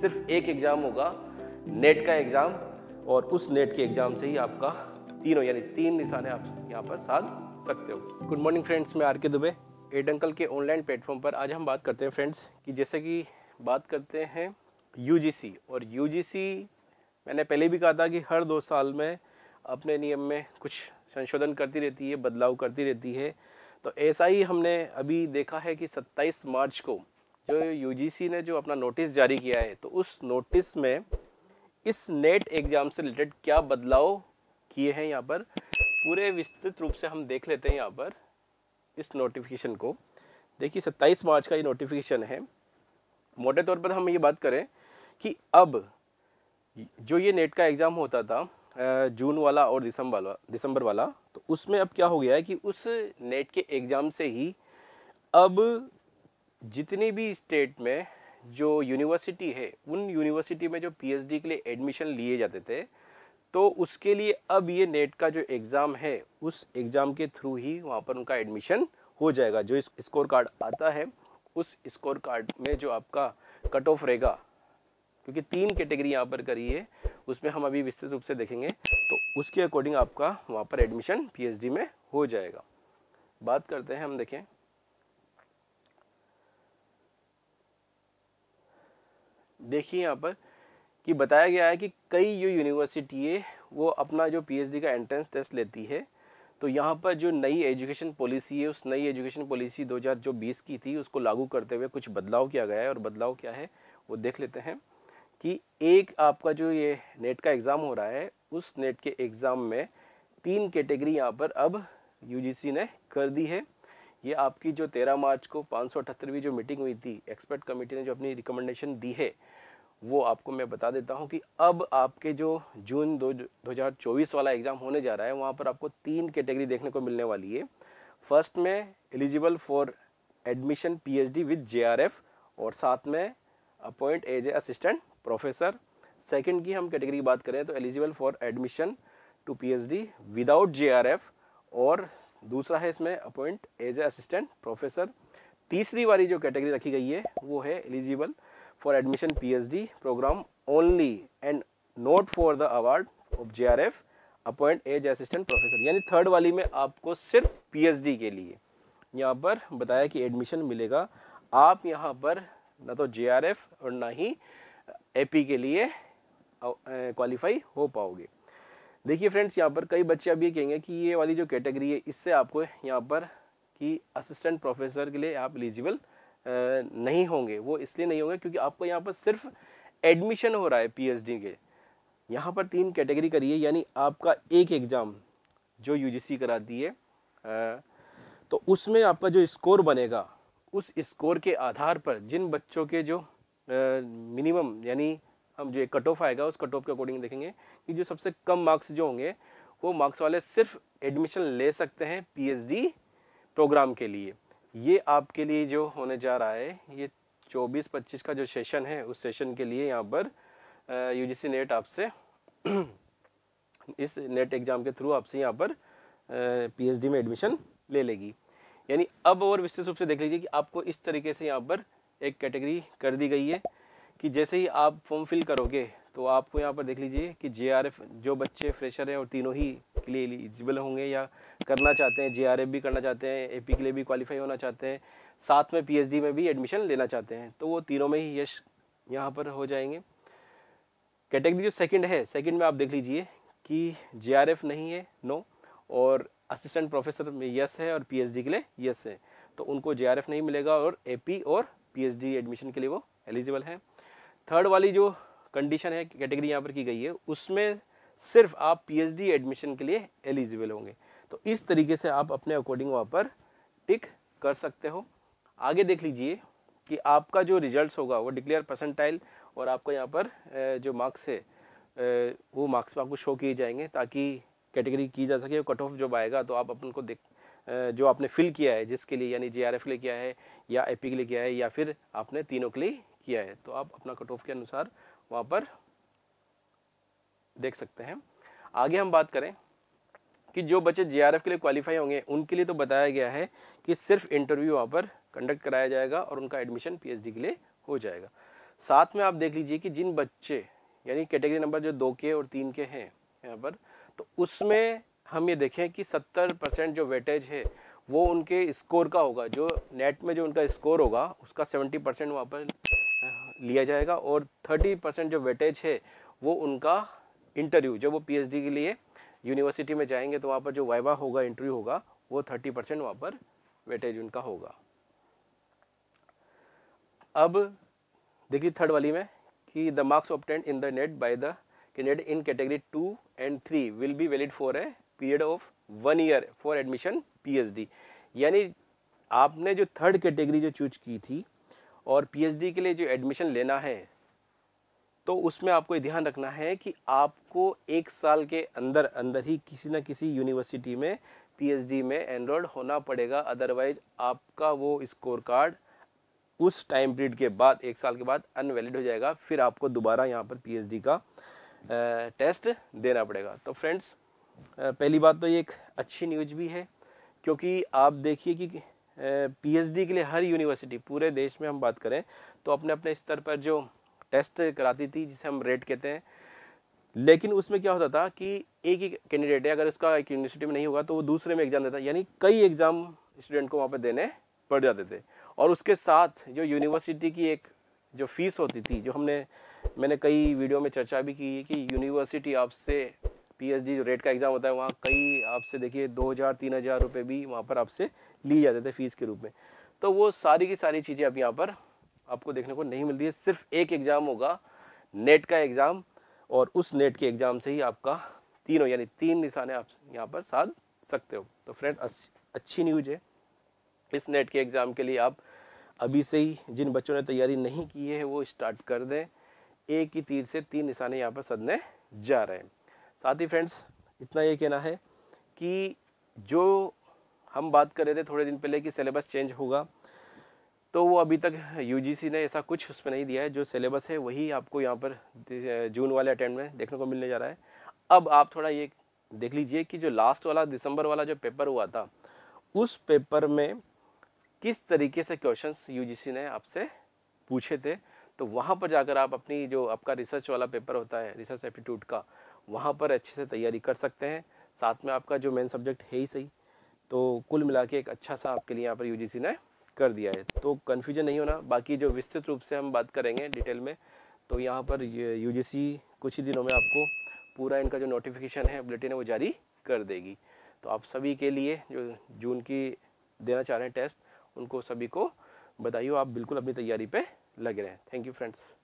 सिर्फ एक एग्ज़ाम होगा नेट का एग्ज़ाम और उस नेट के एग्ज़ाम से ही आपका तीनों यानी तीन निशाने आप यहाँ पर साध सकते हो गुड मॉर्निंग फ्रेंड्स मैं आर के दुबे एडंकल अंकल के ऑनलाइन प्लेटफॉर्म पर आज हम बात करते हैं फ्रेंड्स कि जैसे कि बात करते हैं यूजीसी और यूजीसी मैंने पहले भी कहा था कि हर दो साल में अपने नियम में कुछ संशोधन करती रहती है बदलाव करती रहती है तो ऐसा ही हमने अभी देखा है कि 27 मार्च को जो यूजीसी ने जो अपना नोटिस जारी किया है तो उस नोटिस में इस नेट एग्ज़ाम से रिलेटेड क्या बदलाव किए हैं यहाँ पर पूरे विस्तृत रूप से हम देख लेते हैं यहाँ पर इस नोटिफिकेशन को देखिए सत्ताईस मार्च का ये नोटिफिकेशन है मोटे तौर पर हम ये बात करें कि अब जो ये नेट का एग्ज़ाम होता था जून वाला और दिसंबर वाला दिसंबर वाला तो उसमें अब क्या हो गया है कि उस नेट के एग्ज़ाम से ही अब जितनी भी स्टेट में जो यूनिवर्सिटी है उन यूनिवर्सिटी में जो पीएचडी के लिए एडमिशन लिए जाते थे तो उसके लिए अब ये नेट का जो एग्ज़ाम है उस एग्ज़ाम के थ्रू ही वहाँ पर उनका एडमिशन हो जाएगा जो स्कोर कार्ड आता है उस स्कोर कार्ड में जो आपका कट ऑफ रहेगा क्योंकि तीन कैटेगरी यहाँ पर करी है उसमें हम अभी विस्तृत रूप से देखेंगे तो उसके अकॉर्डिंग आपका वहाँ पर एडमिशन पी में हो जाएगा बात करते हैं हम देखें देखिए यहाँ पर कि बताया गया है कि कई जो यूनिवर्सिटी है वो अपना जो पीएचडी का एंट्रेंस टेस्ट लेती है तो यहाँ पर जो नई एजुकेशन पॉलिसी है उस नई एजुकेशन पॉलिसी दो जो बीस की थी उसको लागू करते हुए कुछ बदलाव किया गया है और बदलाव क्या है वो देख लेते हैं कि एक आपका जो ये नेट का एग्ज़ाम हो रहा है उस नेट के एग्ज़ाम में तीन कैटेगरी यहाँ पर अब यूजीसी ने कर दी है ये आपकी जो 13 मार्च को पाँच जो मीटिंग हुई थी एक्सपर्ट कमेटी ने जो अपनी रिकमेंडेशन दी है वो आपको मैं बता देता हूँ कि अब आपके जो जून दो चौबीस वाला एग्ज़ाम होने जा रहा है वहाँ पर आपको तीन कैटेगरी देखने को मिलने वाली है फर्स्ट में eligible for admission PhD with JRF और साथ में appoint as a assistant professor second की हम कैटेगरी की बात करें तो eligible for admission to D without F और दूसरा है इसमें appoint as a assistant professor तीसरी वाली जो कैटेगरी रखी गई है वो है eligible for admission PhD program only and the for the award of JRF appoint as assistant professor यानी थर्ड वाली में आपको सिर्फ डी के लिए यहाँ पर बताया कि एडमिशन मिलेगा आप यहाँ पर ना तो एफ और ना ही पी के लिए क्वालिफाई हो पाओगे देखिए फ्रेंड्स यहाँ पर कई बच्चे अब ये कहेंगे कि ये वाली जो कैटेगरी है इससे आपको यहाँ पर कि असिस्टेंट प्रोफेसर के लिए आप एलिजिबल नहीं होंगे वो इसलिए नहीं होंगे क्योंकि आपको यहाँ पर सिर्फ एडमिशन हो रहा है पीएचडी के यहाँ पर तीन कैटेगरी करिए यानी आपका एक एग्ज़ाम जो यूजीसी कराती है तो उसमें आपका जो स्कोर बनेगा उस स्कोर के आधार पर जिन बच्चों के जो मिनिमम यानी हम जो एक कट ऑफ आएगा उस कट ऑफ के अकॉर्डिंग देखेंगे कि जो सबसे कम मार्क्स जो होंगे वो मार्क्स वाले सिर्फ एडमिशन ले सकते हैं पीएचडी प्रोग्राम के लिए ये आपके लिए जो होने जा रहा है ये 24-25 का जो सेशन है उस सेशन के लिए यहाँ पर यू जी नेट आपसे इस नेट एग्ज़ाम के थ्रू आपसे यहाँ पर पीएचडी में एडमिशन ले लेगी यानी अब और विस्तृत रूप से देख लीजिए कि आपको इस तरीके से यहाँ पर एक कैटेगरी कर दी गई है कि जैसे ही आप फॉर्म फिल करोगे तो आपको यहाँ पर देख लीजिए कि जे जो बच्चे फ्रेशर हैं और तीनों ही के लिए एलिजिबल होंगे या करना चाहते हैं जे भी करना चाहते हैं ए के लिए भी क्वालिफाई होना चाहते हैं साथ में पी में भी एडमिशन लेना चाहते हैं तो वो तीनों में ही यश यहाँ पर हो जाएंगे कैटेगरी जो सेकंड है सेकंड में आप देख लीजिए कि जे नहीं है नो और असिस्टेंट प्रोफेसर में यस है और पी के लिए यस है तो उनको जे नहीं मिलेगा और ए और पी एडमिशन के लिए वो एलिजिबल हैं थर्ड वाली जो कंडीशन है कैटेगरी यहाँ पर की गई है उसमें सिर्फ आप पीएचडी एडमिशन के लिए एलिजिबल होंगे तो इस तरीके से आप अपने अकॉर्डिंग वहाँ पर टिक कर सकते हो आगे देख लीजिए कि आपका जो रिजल्ट्स होगा वो डिक्लेयर परसेंटाइल और आपका यहाँ पर जो मार्क्स है वो मार्क्स आपको शो किए जाएंगे ताकि कैटेगरी की जा सके कट ऑफ जब आएगा तो आप अपन को देख जो आपने फिल किया है जिसके लिए यानी जे के लिए किया है या ए के लिए किया है या फिर आपने तीनों के लिए किया है तो आप अपना कट ऑफ के अनुसार वहाँ पर देख सकते हैं आगे हम बात करें कि जो बच्चे जे के लिए क्वालिफाई होंगे उनके लिए तो बताया गया है कि सिर्फ इंटरव्यू वहाँ पर कंडक्ट कराया जाएगा और उनका एडमिशन पीएचडी के लिए हो जाएगा साथ में आप देख लीजिए कि जिन बच्चे यानी कैटेगरी नंबर जो दो के और तीन के हैं यहाँ पर तो उसमें हम ये देखें कि सत्तर परसेंट जो वेटेज है वो उनके स्कोर का होगा जो नेट में जो उनका स्कोर होगा उसका सेवेंटी परसेंट वहाँ पर लिया जाएगा और थर्टी परसेंट जो वेटेज है वो उनका इंटरव्यू जब वो पीएचडी के लिए यूनिवर्सिटी में जाएंगे तो वहाँ पर जो वाइवा होगा इंटरव्यू होगा वो थर्टी परसेंट वहाँ पर वेटेज उनका होगा अब देखिए थर्ड वाली में कि the marks obtained in the NET by the candidate in category two and three will be valid for a period of one year for admission P यानी आपने जो थर्ड कैटेगरी जो चूज की थी और पी के लिए जो एडमिशन लेना है तो उसमें आपको ध्यान रखना है कि आपको एक साल के अंदर अंदर ही किसी न किसी यूनिवर्सिटी में पीएचडी में एनरोल्ड होना पड़ेगा अदरवाइज आपका वो स्कोर कार्ड उस टाइम पीरियड के बाद एक साल के बाद अनवैलिड हो जाएगा फिर आपको दोबारा यहाँ पर पीएचडी का टेस्ट देना पड़ेगा तो फ्रेंड्स पहली बात तो ये एक अच्छी न्यूज भी है क्योंकि आप देखिए कि पीएचडी के लिए हर यूनिवर्सिटी पूरे देश में हम बात करें तो अपने अपने स्तर पर जो टेस्ट कराती थी जिसे हम रेट कहते हैं लेकिन उसमें क्या होता था कि एक ही कैंडिडेट है अगर उसका एक यूनिवर्सिटी में नहीं होगा तो वो दूसरे में एग्ज़ाम देता यानी कई एग्ज़ाम स्टूडेंट को वहाँ पर देने पड़ जाते थे और उसके साथ जो यूनिवर्सिटी की एक जो फीस होती थी जो हमने मैंने कई वीडियो में चर्चा भी की है कि यूनिवर्सिटी आपसे पीएचडी जो रेट का एग्ज़ाम होता है वहाँ कई आपसे देखिए दो हज़ार तीन हज़ार रुपये भी वहाँ पर आपसे लिए जाते थे फीस के रूप में तो वो सारी की सारी चीज़ें अब यहाँ पर आपको देखने को नहीं मिल रही है सिर्फ एक एग्ज़ाम होगा नेट का एग्ज़ाम और उस नेट के एग्ज़ाम से ही आपका तीनों यानी तीन निशाने आप यहाँ पर साध सकते हो तो फ्रेंड अच्छी न्यूज़ है इस नेट के एग्ज़ाम के लिए आप अभी से ही जिन बच्चों ने तैयारी नहीं की है वो स्टार्ट कर दें एक ही तीर से तीन निशाने यहाँ पर सदने जा रहे हैं साथ ही फ्रेंड्स इतना ये कहना है कि जो हम बात कर रहे थे थोड़े दिन पहले कि सिलेबस चेंज होगा तो वो अभी तक यू ने ऐसा कुछ पर नहीं दिया है जो सिलेबस है वही आपको यहाँ पर जून वाले अटेम्प्ट में देखने को मिलने जा रहा है अब आप थोड़ा ये देख लीजिए कि जो लास्ट वाला दिसंबर वाला जो पेपर हुआ था उस पेपर में किस तरीके से क्वेश्चंस यूजीसी ने आपसे पूछे थे तो वहाँ पर जाकर आप अपनी जो आपका रिसर्च वाला पेपर होता है रिसर्च एप्टीट्यूड का वहाँ पर अच्छे से तैयारी कर सकते हैं साथ में आपका जो मेन सब्जेक्ट है ही सही तो कुल मिला के एक अच्छा सा आपके लिए यहाँ पर यू ने कर दिया है तो कन्फ्यूजन नहीं होना बाकी जो विस्तृत रूप से हम बात करेंगे डिटेल में तो यहाँ पर यू कुछ ही दिनों में आपको पूरा इनका जो नोटिफिकेशन है बुलेटिन है वो जारी कर देगी तो आप सभी के लिए जो जून की देना चाह रहे हैं टेस्ट उनको सभी को बताइए आप बिल्कुल अपनी तैयारी पे लग रहे हैं थैंक यू फ्रेंड्स